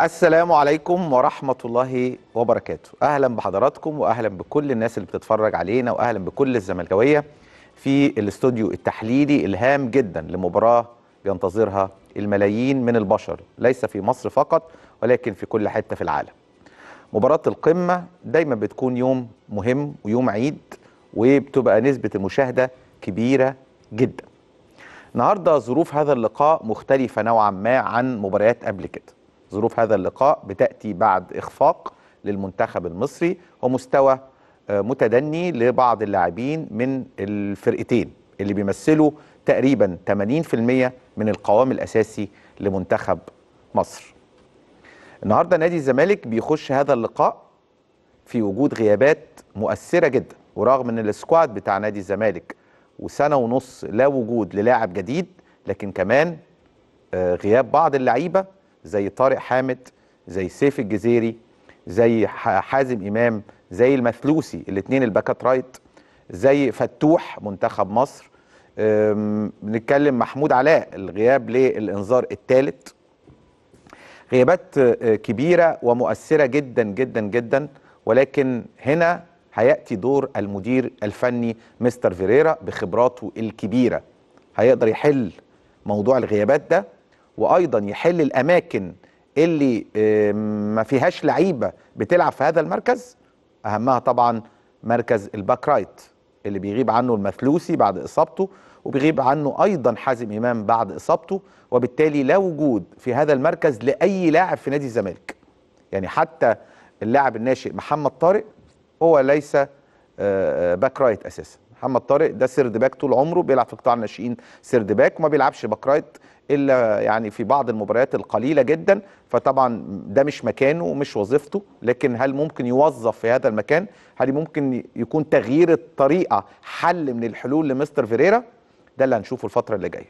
السلام عليكم ورحمة الله وبركاته أهلا بحضراتكم وأهلا بكل الناس اللي بتتفرج علينا وأهلا بكل الزملكاوية في الاستوديو التحليلي الهام جدا لمباراة بينتظرها الملايين من البشر ليس في مصر فقط ولكن في كل حتة في العالم مباراة القمة دايما بتكون يوم مهم ويوم عيد وبتبقى نسبة المشاهدة كبيرة جدا النهاردة ظروف هذا اللقاء مختلفة نوعا ما عن مباريات قبل كده ظروف هذا اللقاء بتأتي بعد إخفاق للمنتخب المصري ومستوى آه، متدني لبعض اللاعبين من الفرقتين اللي بيمثلوا تقريبا 80% من القوام الأساسي لمنتخب مصر النهارده نادي الزمالك بيخش هذا اللقاء في وجود غيابات مؤثرة جدا ورغم ان السكواد بتاع نادي الزمالك وسنة ونص لا وجود للاعب جديد لكن كمان آه، غياب بعض اللعيبة زي طارق حامد زي سيف الجزيري زي حازم امام زي المثلوسي الاثنين الباكات رايت زي فتوح منتخب مصر بنتكلم محمود علاء الغياب للانذار الثالث غيابات آه، كبيره ومؤثره جدا جدا جدا ولكن هنا هياتي دور المدير الفني مستر فيريرا بخبراته الكبيره هيقدر يحل موضوع الغيابات ده وايضا يحل الاماكن اللي آه، ما فيهاش لعيبه بتلعب في هذا المركز اهمها طبعا مركز الباك رايت اللي بيغيب عنه المثلوسي بعد اصابته وبيغيب عنه ايضا حازم امام بعد اصابته وبالتالي لا وجود في هذا المركز لاي لاعب في نادي الزمالك يعني حتى اللاعب الناشئ محمد طارق هو ليس آه، آه، باك رايت اساسا محمد طارق ده سيرد باك طول عمره بيلعب في قطاع الناشئين سيرد باك وما بيلعبش باك رايت الا يعني في بعض المباريات القليله جدا فطبعا ده مش مكانه ومش وظيفته لكن هل ممكن يوظف في هذا المكان هل ممكن يكون تغيير الطريقه حل من الحلول لمستر فيريرا ده اللي هنشوفه الفتره اللي جايه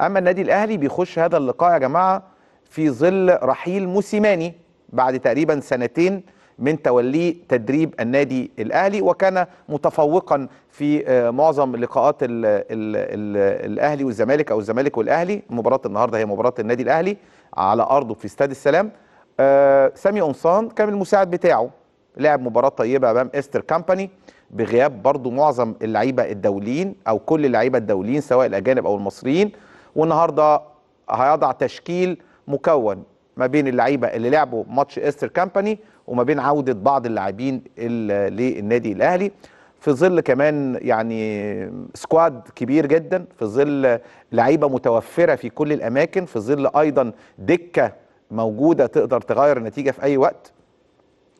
اما النادي الاهلي بيخش هذا اللقاء يا جماعه في ظل رحيل موسيماني بعد تقريبا سنتين من توليه تدريب النادي الاهلي وكان متفوقا في آه، معظم لقاءات الـ الـ الـ الاهلي والزمالك او الزمالك والاهلي مباراه النهارده هي مباراه النادي الاهلي على ارضه في استاد السلام آه سامي أنصان كان المساعد بتاعه لعب مباراه طيبه امام استر كامباني بغياب برضو معظم اللعيبه الدوليين او كل اللعيبه الدوليين سواء الاجانب او المصريين والنهارده هيضع تشكيل مكون ما بين اللعيبه اللي لعبوا ماتش استر كامباني وما بين عوده بعض اللاعبين للنادي الاهلي في ظل كمان يعني سكواد كبير جدا في ظل لعيبه متوفره في كل الاماكن في ظل ايضا دكه موجوده تقدر تغير النتيجه في اي وقت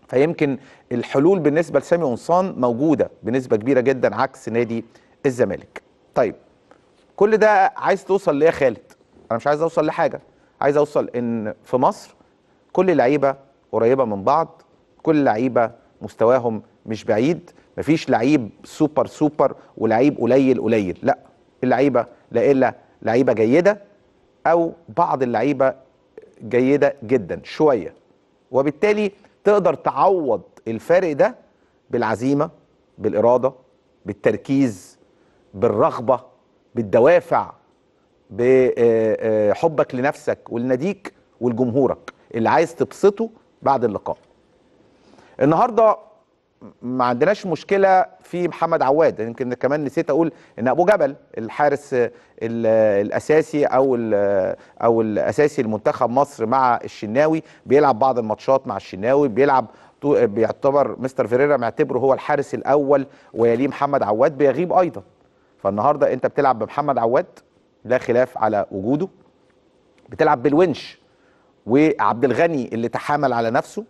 فيمكن الحلول بالنسبه لسامي قنصان موجوده بنسبه كبيره جدا عكس نادي الزمالك طيب كل ده عايز توصل ليه يا خالد انا مش عايز اوصل لحاجه عايز اوصل ان في مصر كل اللعيبه قريبه من بعض كل اللعيبه مستواهم مش بعيد مفيش لعيب سوبر سوبر ولعيب قليل قليل لا اللعيبه لا الا لعيبه جيده او بعض اللعيبه جيده جدا شويه وبالتالي تقدر تعوض الفارق ده بالعزيمه بالاراده بالتركيز بالرغبه بالدوافع بحبك آه، آه، لنفسك ولناديك ولجمهورك اللي عايز تبسطه بعد اللقاء النهارده ما عندناش مشكله في محمد عواد يمكن كمان نسيت اقول ان ابو جبل الحارس الاساسي او او الاساسي لمنتخب مصر مع الشناوي بيلعب بعض الماتشات مع الشناوي بيلعب بيعتبر مستر فيريرا معتبره هو الحارس الاول ويليه محمد عواد بيغيب ايضا فالنهارده انت بتلعب بمحمد عواد لا خلاف على وجوده بتلعب بالونش وعبد الغني اللي تحامل على نفسه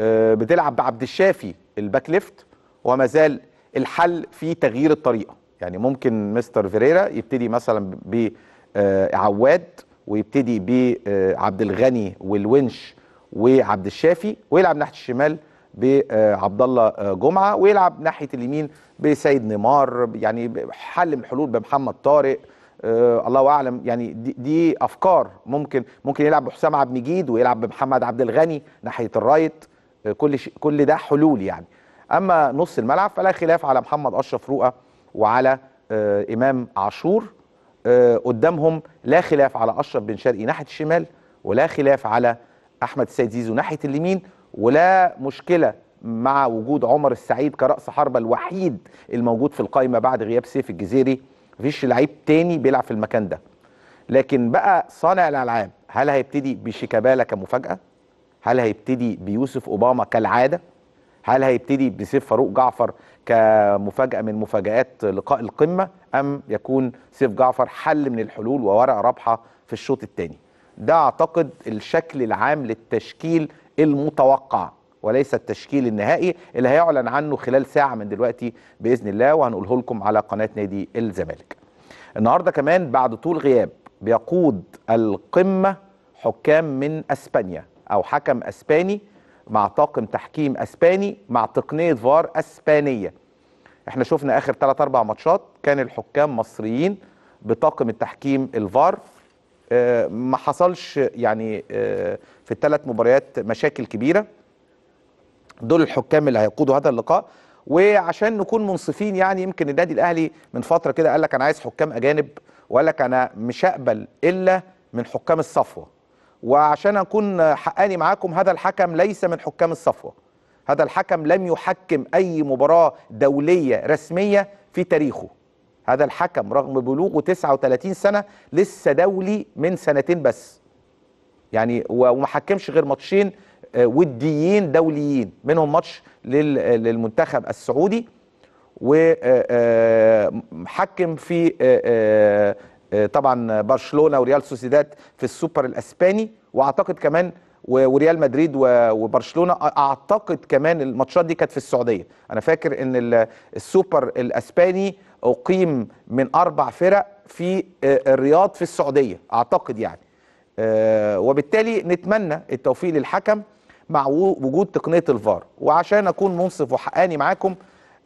آه، بتلعب بعبد الشافي الباك ليفت وما زال الحل في تغيير الطريقه يعني ممكن مستر فيريرا يبتدي مثلا بعواد آه، ويبتدي بعبد آه، الغني والونش وعبد الشافي ويلعب ناحيه الشمال بعبد الله جمعه ويلعب ناحيه اليمين بسيد نيمار يعني حل من الحلول بمحمد طارق آه الله اعلم يعني دي, دي افكار ممكن ممكن يلعب بحسام عبد المجيد ويلعب بمحمد عبد الغني ناحيه الرايت آه، كل ش... كل ده حلول يعني اما نص الملعب فلا خلاف على محمد اشرف رؤى وعلى آه امام عاشور آه قدامهم لا خلاف على اشرف بن شرقي ناحيه الشمال ولا خلاف على احمد السيد زيزو ناحيه اليمين ولا مشكله مع وجود عمر السعيد كراس حربه الوحيد الموجود في القائمه بعد غياب سيف الجزيري مفيش لعيب تاني بيلعب في المكان ده لكن بقى صانع الالعاب هل هيبتدي بشيكابالا كمفاجاه هل هيبتدي بيوسف اوباما كالعاده هل هيبتدي بسيف فاروق جعفر كمفاجاه من مفاجات لقاء القمه ام يكون سيف جعفر حل من الحلول وورقه رابحه في الشوط الثاني ده اعتقد الشكل العام للتشكيل المتوقع وليس التشكيل النهائي اللي هيعلن عنه خلال ساعة من دلوقتي بإذن الله وهنقوله لكم على قناة نادي الزمالك النهاردة كمان بعد طول غياب بيقود القمة حكام من أسبانيا أو حكم أسباني مع طاقم تحكيم أسباني مع تقنية فار أسبانية احنا شفنا آخر 3 أربع ماتشات كان الحكام مصريين بطاقم التحكيم الفار آه، ما حصلش يعني آه، في الثلاث مباريات مشاكل كبيره دول الحكام اللي هيقودوا هذا اللقاء وعشان نكون منصفين يعني يمكن النادي الاهلي من فتره كده قال لك انا عايز حكام اجانب وقال لك انا مش هقبل الا من حكام الصفوه وعشان اكون حقاني معاكم هذا الحكم ليس من حكام الصفوه هذا الحكم لم يحكم اي مباراه دوليه رسميه في تاريخه هذا الحكم رغم بلوغه 39 سنه لسه دولي من سنتين بس يعني وما حكمش غير ماتشين آه، وديين دوليين منهم ماتش للمنتخب السعودي وحكم آه، آه، في طبعا برشلونه وريال سوسيداد في السوبر الاسباني واعتقد كمان وريال مدريد وبرشلونه اعتقد كمان الماتشات دي كانت في السعوديه انا فاكر ان السوبر الاسباني اقيم من اربع فرق في الرياض في السعوديه اعتقد يعني آه، وبالتالي نتمنى التوفيق للحكم مع وجود تقنيه الفار وعشان اكون منصف وحقاني معاكم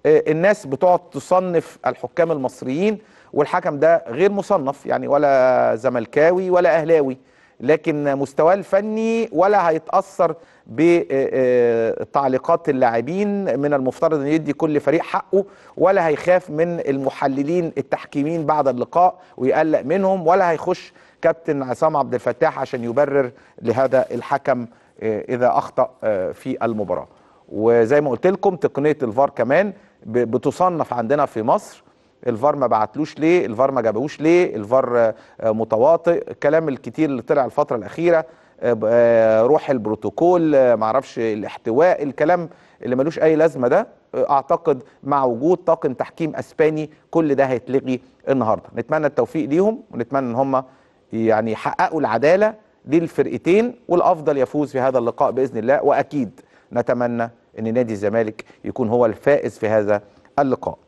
آه، الناس بتقعد تصنف الحكام المصريين والحكم ده غير مصنف يعني ولا زملكاوي ولا اهلاوي لكن مستواه الفني ولا هيتاثر بتعليقات آه، آه، اللاعبين من المفترض ان يدي كل فريق حقه ولا هيخاف من المحللين التحكيمين بعد اللقاء ويقلق منهم ولا هيخش كابتن عصام عبد الفتاح عشان يبرر لهذا الحكم آه، اذا اخطا في المباراه وزي ما قلت لكم تقنيه الفار كمان بتصنف عندنا في مصر الفار ما بعتلوش ليه الفار ما جابوش ليه الفار آه، آه، متواطئ الكلام الكتير اللي طلع الفتره الاخيره آه، روح البروتوكول معرفش الاحتواء الكلام اللي ملوش اي لازمه ده اعتقد مع وجود طاقم تحكيم اسباني كل ده هيتلغي النهارده نتمنى التوفيق ليهم ونتمنى ان هم يعني يحققوا العداله للفرقتين والافضل يفوز في هذا اللقاء باذن الله واكيد نتمنى ان نادي الزمالك يكون هو الفائز في هذا اللقاء